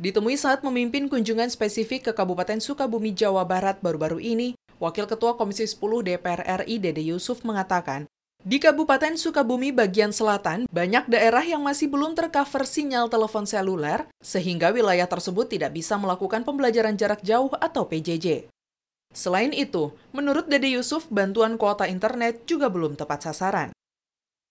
Ditemui saat memimpin kunjungan spesifik ke Kabupaten Sukabumi, Jawa Barat baru-baru ini, Wakil Ketua Komisi 10 DPR RI Dede Yusuf mengatakan, di Kabupaten Sukabumi bagian selatan, banyak daerah yang masih belum tercover sinyal telepon seluler, sehingga wilayah tersebut tidak bisa melakukan pembelajaran jarak jauh atau PJJ. Selain itu, menurut Dede Yusuf, bantuan kuota internet juga belum tepat sasaran.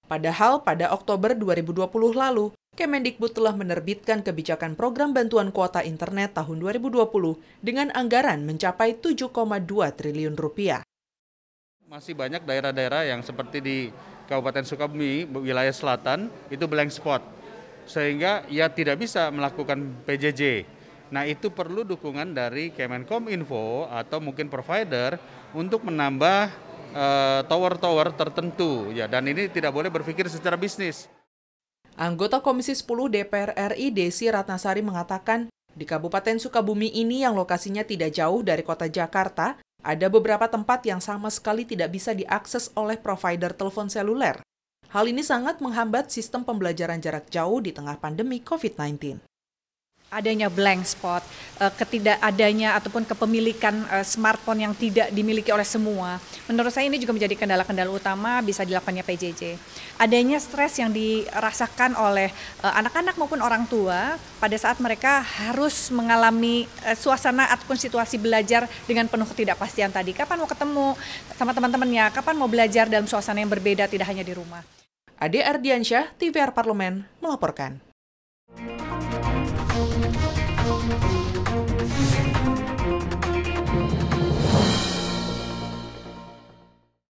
Padahal pada Oktober 2020 lalu, Kemendikbud telah menerbitkan kebijakan program bantuan kuota internet tahun 2020 dengan anggaran mencapai 7,2 triliun rupiah. Masih banyak daerah-daerah yang seperti di Kabupaten Sukabumi, wilayah selatan, itu blank spot. Sehingga ia tidak bisa melakukan PJJ. Nah itu perlu dukungan dari Kemenkominfo atau mungkin provider untuk menambah eh, tower-tower uh, tertentu ya dan ini tidak boleh berpikir secara bisnis. Anggota Komisi 10 DPR RI Desi Ratnasari mengatakan, di Kabupaten Sukabumi ini yang lokasinya tidak jauh dari kota Jakarta, ada beberapa tempat yang sama sekali tidak bisa diakses oleh provider telepon seluler. Hal ini sangat menghambat sistem pembelajaran jarak jauh di tengah pandemi COVID-19 adanya blank spot, eh, ketidakadanya ataupun kepemilikan eh, smartphone yang tidak dimiliki oleh semua. Menurut saya ini juga menjadi kendala-kendala utama bisa dilakukannya PJJ. Adanya stres yang dirasakan oleh eh, anak-anak maupun orang tua pada saat mereka harus mengalami suasana ataupun situasi belajar dengan penuh ketidakpastian tadi. Kapan mau ketemu sama teman-temannya, kapan mau belajar dalam suasana yang berbeda tidak hanya di rumah. Ade Ardiansyah, TVR Parlemen, melaporkan.